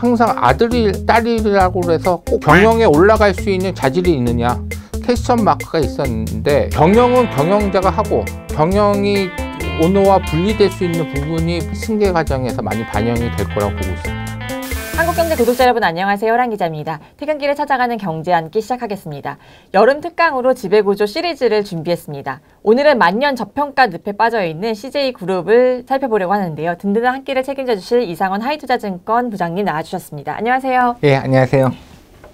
항상 아들이 딸이라고 해서 꼭 경영에 올라갈 수 있는 자질이 있느냐 캐스천 마크가 있었는데 경영은 경영자가 하고 경영이 오너와 분리될 수 있는 부분이 승계 과정에서 많이 반영이 될 거라고 보고 있습니다. 한국경제 구독자 여러분 안녕하세요. 호랑 기자입니다. 퇴근길에 찾아가는 경제 안기 시작하겠습니다. 여름 특강으로 지배구조 시리즈를 준비했습니다. 오늘은 만년 저평가 늪에 빠져있는 CJ그룹을 살펴보려고 하는데요. 든든한 한 끼를 책임져 주실 이상원 하이투자증권 부장님 나와주셨습니다. 안녕하세요. 예, 안녕하세요.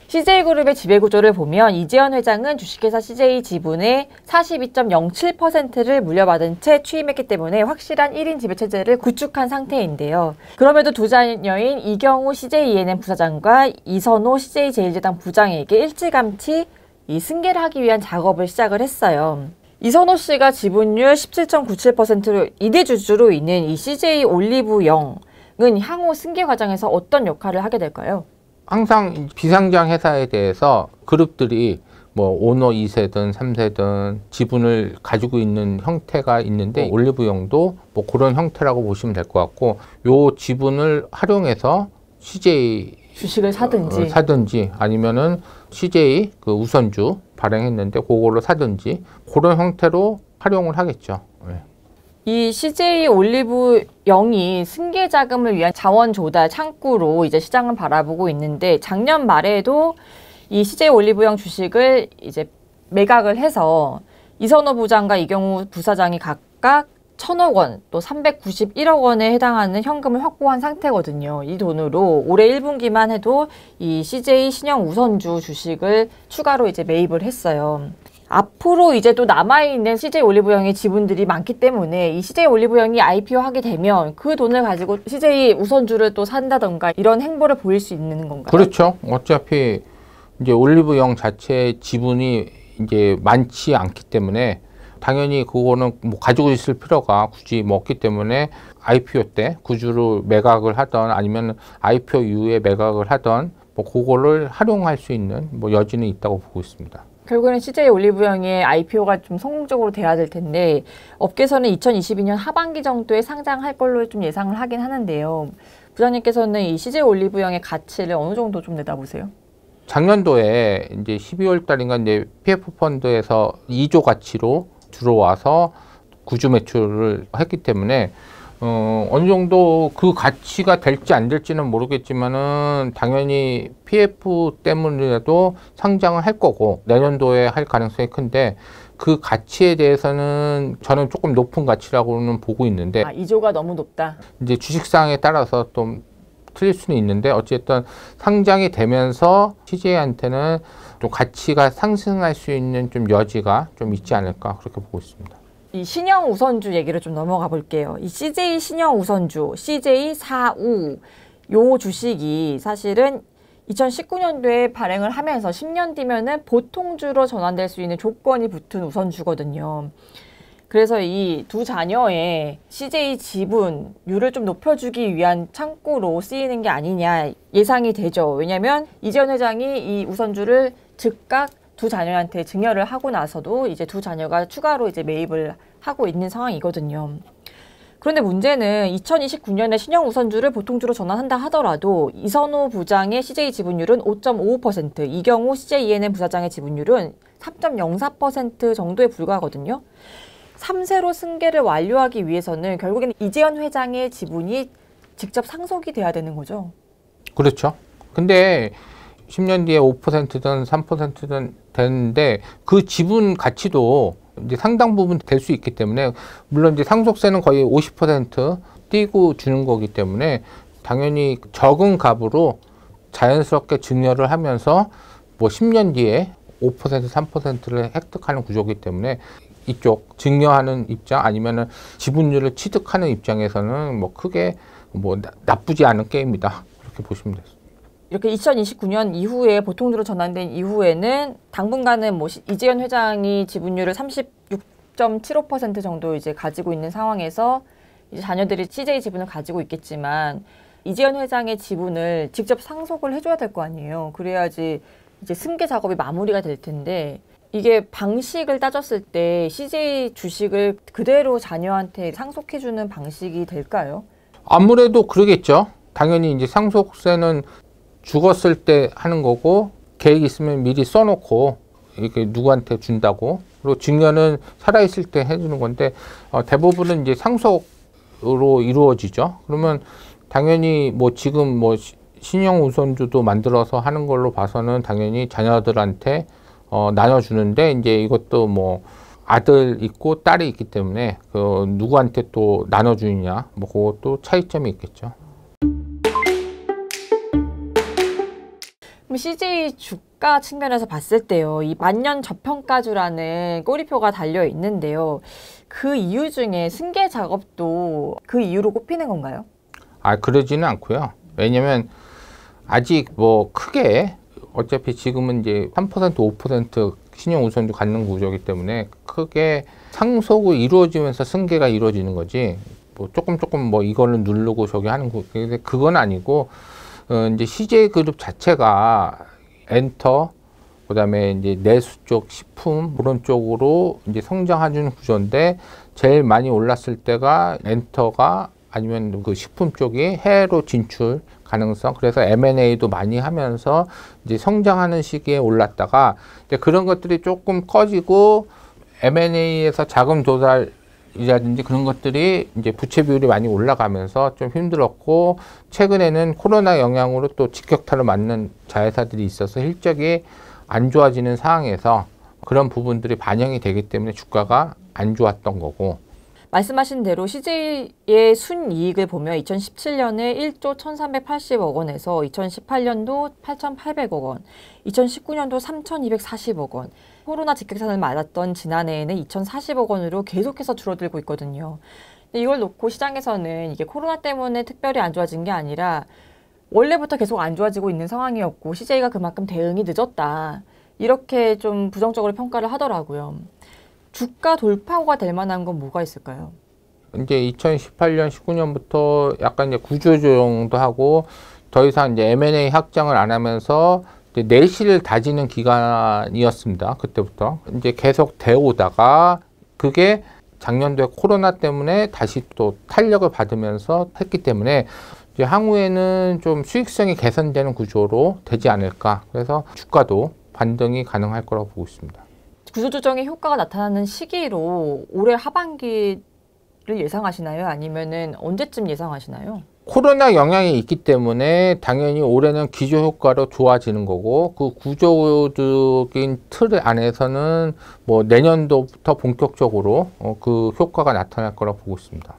CJ그룹의 지배구조를 보면 이재현 회장은 주식회사 CJ 지분의 42.07%를 물려받은 채 취임했기 때문에 확실한 1인 지배체제를 구축한 상태인데요. 그럼에도 두 자녀인 이경우 CJENM 부사장과 이선호 CJ제일제당 부장에게 일찌감치 이 승계를 하기 위한 작업을 시작을 했어요. 이선호 씨가 지분율 17.97%로 이대주주로 있는 이 CJ 올리브영은 향후 승계 과정에서 어떤 역할을 하게 될까요? 항상 비상장 회사에 대해서 그룹들이 뭐 오너 2세든 3세든 지분을 가지고 있는 형태가 있는데 음. 올리브영도 뭐 그런 형태라고 보시면 될 것 같고 요 지분을 활용해서 CJ 주식을 사든지 어, 사든지 아니면은 CJ 그 우선주 발행했는데 그걸로 사든지 그런 형태로 활용을 하겠죠. 네. 이 CJ 올리브 영이 승계 자금을 위한 자원 조달 창구로 이제 시장을 바라보고 있는데 작년 말에도 이 CJ 올리브 영 주식을 이제 매각을 해서 이선호 부장과 이경우 부사장이 각각 천억 원, 또 391억 원에 해당하는 현금을 확보한 상태거든요. 이 돈으로 올해 1분기만 해도 이 CJ 신형 우선주 주식을 추가로 이제 매입을 했어요. 앞으로 이제 또 남아있는 CJ 올리브영의 지분들이 많기 때문에 이 CJ 올리브영이 IPO 하게 되면 그 돈을 가지고 CJ 우선주를 또 산다던가 이런 행보를 보일 수 있는 건가요? 그렇죠. 어차피 이제 올리브영 자체 지분이 이제 많지 않기 때문에 당연히 그거는 뭐 가지고 있을 필요가 굳이 뭐 없기 때문에 IPO 때 구주로 매각을 하던 아니면 IPO 이후에 매각을 하던 뭐 그거를 활용할 수 있는 뭐 여지는 있다고 보고 있습니다. 결국에는 CJ 올리브영의 IPO가 좀 성공적으로 돼야 될 텐데 업계에서는 2022년 하반기 정도에 상장할 걸로 좀 예상을 하긴 하는데요. 부장님께서는 이 CJ 올리브영의 가치를 어느 정도 좀 내다보세요? 작년도에 이제 12월 달인가 이제 PF 펀드에서 2조 가치로 들어와서 구주 매출을 했기 때문에 어, 어느 정도 그 가치가 될지 안 될지는 모르겠지만은 당연히 PF 때문이라도 상장을 할 거고 내년도에 할 가능성이 큰데 그 가치에 대해서는 저는 조금 높은 가치라고는 보고 있는데 아, 2조가 너무 높다. 이제 주식상에 따라서 좀 틀릴 수는 있는데 어쨌든 상장이 되면서 CJ한테는 좀 가치가 상승할 수 있는 좀 여지가 좀 있지 않을까 그렇게 보고 있습니다. 이 신형 우선주 얘기를 좀 넘어가 볼게요. 이 CJ 신형 우선주, CJ 45, 요 주식이 사실은 2019년도에 발행을 하면서 10년 뒤면은 보통주로 전환될 수 있는 조건이 붙은 우선주거든요. 그래서 이 두 자녀의 CJ 지분율을 좀 높여주기 위한 창구로 쓰이는 게 아니냐 예상이 되죠. 왜냐하면 이재현 회장이 이 우선주를 즉각 두 자녀한테 증여를 하고 나서도 이제 두 자녀가 추가로 이제 매입을 하고 있는 상황이거든요. 그런데 문제는 2029년에 신형 우선주를 보통주로 전환한다 하더라도 이선호 부장의 CJ 지분율은 5.55%, 이경호 CJENM 부사장의 지분율은 3.04% 정도에 불과하거든요. 3세로 승계를 완료하기 위해서는 결국에는 이재현 회장의 지분이 직접 상속이 돼야 되는 거죠. 그렇죠. 근데 10년 뒤에 5%든 3%든 되는데 그 지분 가치도 이제 상당 부분 될 수 있기 때문에 물론 이제 상속세는 거의 50% 띄고 주는 거기 때문에 당연히 적은 값으로 자연스럽게 증여를 하면서 뭐 10년 뒤에 5% 3%를 획득하는 구조기 때문에 이쪽 증여하는 입장 아니면은 지분율을 취득하는 입장에서는 뭐 크게 뭐 나, 나쁘지 않은 게임이다. 그렇게 보시면 됩니다. 이렇게 2029년 이후에 보통으로 전환된 이후에는 당분간은 뭐 이재현 회장이 지분율을 36.75% 정도 이제 가지고 있는 상황에서 이제 자녀들이 CJ 지분을 가지고 있겠지만 이재현 회장의 지분을 직접 상속을 해줘야 될 거 아니에요. 그래야지 이제 승계 작업이 마무리가 될 텐데 이게 방식을 따졌을 때 CJ 주식을 그대로 자녀한테 상속해주는 방식이 될까요? 아무래도 그러겠죠. 당연히 이제 상속세는 죽었을 때 하는 거고 계획 있으면 미리 써놓고 이렇게 누구한테 준다고 그리고 증여는 살아있을 때 해주는 건데 어, 대부분은 이제 상속으로 이루어지죠 그러면 당연히 뭐 지금 뭐 신용 우선주도 만들어서 하는 걸로 봐서는 당연히 자녀들한테 어, 나눠주는데 이제 이것도 뭐 아들 있고 딸이 있기 때문에 그 누구한테 또 나눠주느냐 뭐 그것도 차이점이 있겠죠. 그럼 CJ 주가 측면에서 봤을 때요. 이 만년 저평가주라는 꼬리표가 달려 있는데요. 그 이유 중에 승계 작업도 그 이유로 꼽히는 건가요? 아, 그러지는 않고요. 왜냐면 아직 뭐 크게 어차피 지금은 이제 3% 5% 신용 우선도 갖는 구조이기 때문에 크게 상속이 이루어지면서 승계가 이루어지는 거지 뭐 조금 조금 뭐 이거는 누르고 저기 하는 거 그건 아니고 어, 이제 CJ 그룹 자체가 엔터, 그 다음에 이제 내수 쪽 식품, 그런 쪽으로 이제 성장하는 구조인데, 제일 많이 올랐을 때가 엔터가 아니면 그 식품 쪽이 해외로 진출 가능성 그래서 M&A도 많이 하면서 이제 성장하는 시기에 올랐다가 이제 그런 것들이 조금 커지고 M&A에서 자금 조달 이라든지 그런 것들이 이제 부채 비율이 많이 올라가면서 좀 힘들었고 최근에는 코로나 영향으로 또 직격탄을 맞는 자회사들이 있어서 실적이 안 좋아지는 상황에서 그런 부분들이 반영이 되기 때문에 주가가 안 좋았던 거고 말씀하신 대로 CJ의 순이익을 보면 2017년에 1조 1380억 원에서 2018년도 8800억 원, 2019년도 3240억 원, 코로나 직격탄을 맞았던 지난해에는 2,040억 원으로 계속해서 줄어들고 있거든요. 근데 이걸 놓고 시장에서는 이게 코로나 때문에 특별히 안 좋아진 게 아니라 원래부터 계속 안 좋아지고 있는 상황이었고 CJ가 그만큼 대응이 늦었다. 이렇게 좀 부정적으로 평가를 하더라고요. 주가 돌파구가 될 만한 건 뭐가 있을까요? 이제 2018년, 19년부터 약간 이제 구조 조정도 하고 더 이상 이제 M&A 확장을 안 하면서 그 내실을 다지는 기간이었습니다. 그때부터 이제 계속 되오다가 그게 작년도에 코로나 때문에 다시 또 탄력을 받으면서 했기 때문에 이제 향후에는 좀 수익성이 개선되는 구조로 되지 않을까. 그래서 주가도 반등이 가능할 거라고 보고 있습니다. 구조조정의 효과가 나타나는 시기로 올해 하반기를 예상하시나요? 아니면은 언제쯤 예상하시나요? 코로나 영향이 있기 때문에 당연히 올해는 기조 효과로 좋아지는 거고 그 구조적인 틀 안에서는 뭐 내년도부터 본격적으로 어, 그 효과가 나타날 거라 고 보고 있습니다.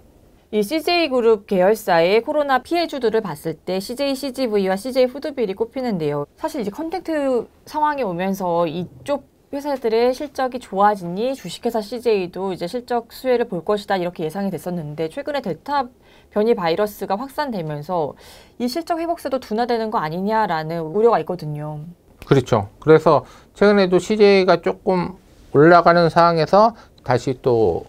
이 CJ그룹 계열사의 코로나 피해주들을 봤을 때 CJCGV와 CJ푸드빌이 꼽히는데요. 사실 이제 컨택트 상황이 오면서 이쪽 회사들의 실적이 좋아지니 주식회사 CJ도 이제 실적 수혜를 볼 것이다 이렇게 예상이 됐었는데 최근에 델타 변이 바이러스가 확산되면서 이 실적 회복세도 둔화되는 거 아니냐라는 우려가 있거든요. 그렇죠. 그래서 최근에도 CJ가 조금 올라가는 상황에서 다시 또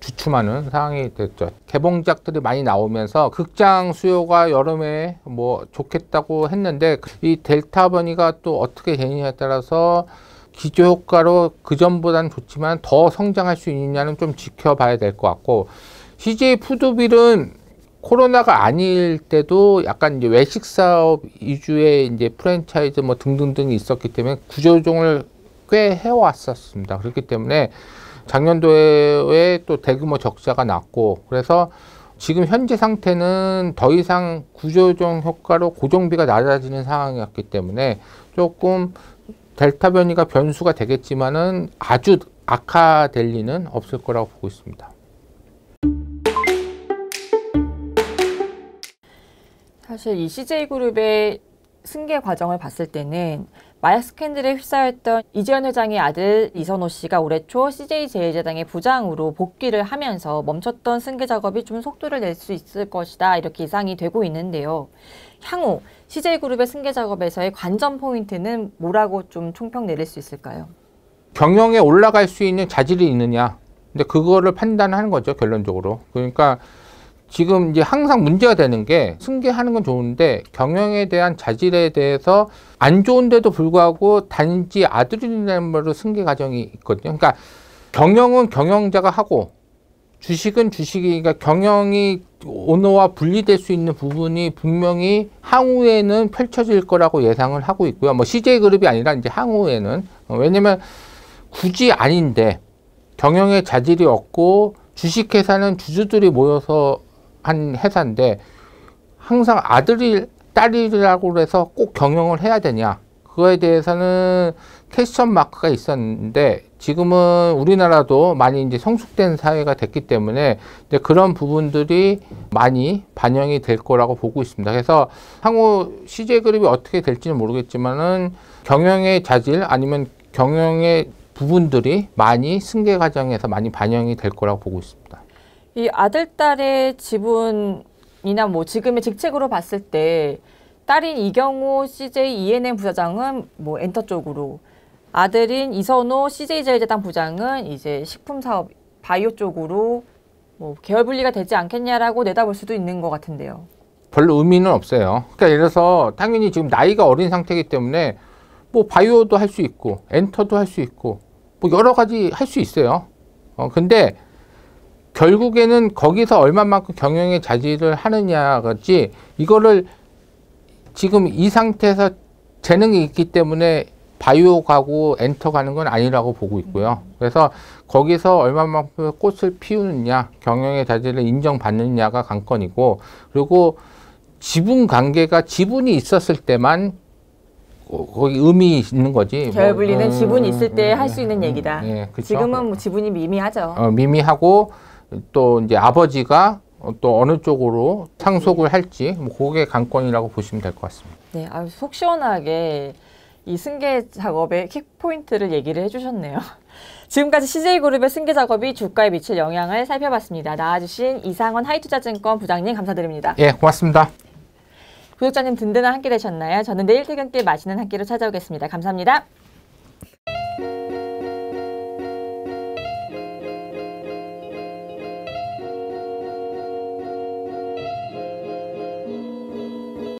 주춤하는 상황이 됐죠. 개봉작들이 많이 나오면서 극장 수요가 여름에 뭐 좋겠다고 했는데 이 델타 변이가 또 어떻게 되느냐에 따라서 기저효과로 그전보단 좋지만 더 성장할 수 있느냐는 좀 지켜봐야 될 것 같고 CJ 푸드빌은 코로나가 아닐 때도 약간 이제 외식 사업 위주의 이제 프랜차이즈 뭐 등등등이 있었기 때문에 구조조정을 꽤 해왔었습니다. 그렇기 때문에 작년도에 또 대규모 적자가 났고 그래서 지금 현재 상태는 더 이상 구조조정 효과로 고정비가 낮아지는 상황이었기 때문에 조금 델타 변이가 변수가 되겠지만은 아주 악화될 리는 없을 거라고 보고 있습니다. 사실 이 CJ그룹의 승계 과정을 봤을 때는 마약 스캔들에 휩싸였던 이재현 회장의 아들 이선호 씨가 올해 초 CJ제일제당의 부장으로 복귀를 하면서 멈췄던 승계 작업이 좀 속도를 낼 수 있을 것이다 이렇게 예상이 되고 있는데요. 향후 CJ그룹의 승계 작업에서의 관전 포인트는 뭐라고 좀 총평 내릴 수 있을까요? 경영에 올라갈 수 있는 자질이 있느냐. 근데 그거를 판단하는 거죠 결론적으로. 그러니까 지금 이제 항상 문제가 되는 게 승계하는 건 좋은데 경영에 대한 자질에 대해서 안 좋은데도 불구하고 단지 아들이라는 말로 승계 과정이 있거든요. 그러니까 경영은 경영자가 하고 주식은 주식이 니까 경영이 오너와 분리될 수 있는 부분이 분명히 향후에는 펼쳐질 거라고 예상을 하고 있고요. 뭐 CJ 그룹이 아니라 이제 향후에는 어, 왜냐면 굳이 아닌데 경영의 자질이 없고 주식회사는 주주들이 모여서 한 회사인데 항상 아들이 딸이라고 해서 꼭 경영을 해야 되냐 그거에 대해서는 캐스천 마크가 있었는데 지금은 우리나라도 많이 이제 성숙된 사회가 됐기 때문에 이제 그런 부분들이 많이 반영이 될 거라고 보고 있습니다. 그래서 향후 CJ 그룹이 어떻게 될지는 모르겠지만은 경영의 자질 아니면 경영의 부분들이 많이 승계 과정에서 많이 반영이 될 거라고 보고 있습니다. 이 아들 딸의 지분이나 뭐 지금의 직책으로 봤을 때 딸인 이경호 CJ ENM 부사장은 뭐 엔터 쪽으로 아들인 이선호 CJ제일제당 부장은 이제 식품 사업 바이오 쪽으로 뭐 계열 분리가 되지 않겠냐라고 내다볼 수도 있는 것 같은데요. 별로 의미는 없어요. 그러니까 예를 들어서 당연히 지금 나이가 어린 상태이기 때문에 뭐 바이오도 할 수 있고 엔터도 할 수 있고 뭐 여러 가지 할 수 있어요. 어 근데 결국에는 거기서 얼마만큼 경영의 자질을 하느냐가지 이거를 지금 이 상태에서 재능이 있기 때문에 바이오 가고 엔터 가는 건 아니라고 보고 있고요. 그래서 거기서 얼마만큼 꽃을 피우느냐, 경영의 자질을 인정받느냐가 관건이고, 그리고 지분 관계가 지분이 있었을 때만 거기 의미 있는 거지. 결분리는 뭐, 음, 지분이 있을 때 할수 음, 음, 있는 음. 얘기다. 예, 그렇죠? 지금은 뭐 지분이 미미하죠. 어, 미미하고 또 이제 아버지가 또 어느 쪽으로 상속을 음. 할지 뭐 그게 관건이라고 보시면 될 것 같습니다. 네, 아속 시원하게 이 승계 작업의 킥포인트를 얘기를 해주셨네요. 지금까지 CJ그룹의 승계 작업이 주가에 미칠 영향을 살펴봤습니다. 나와주신 이상원 하이투자증권 부장님 감사드립니다. 예, 고맙습니다. 구독자님 든든한 한끼 되셨나요? 저는 내일 퇴근길 맛있는 한 끼로 찾아오겠습니다. 감사합니다.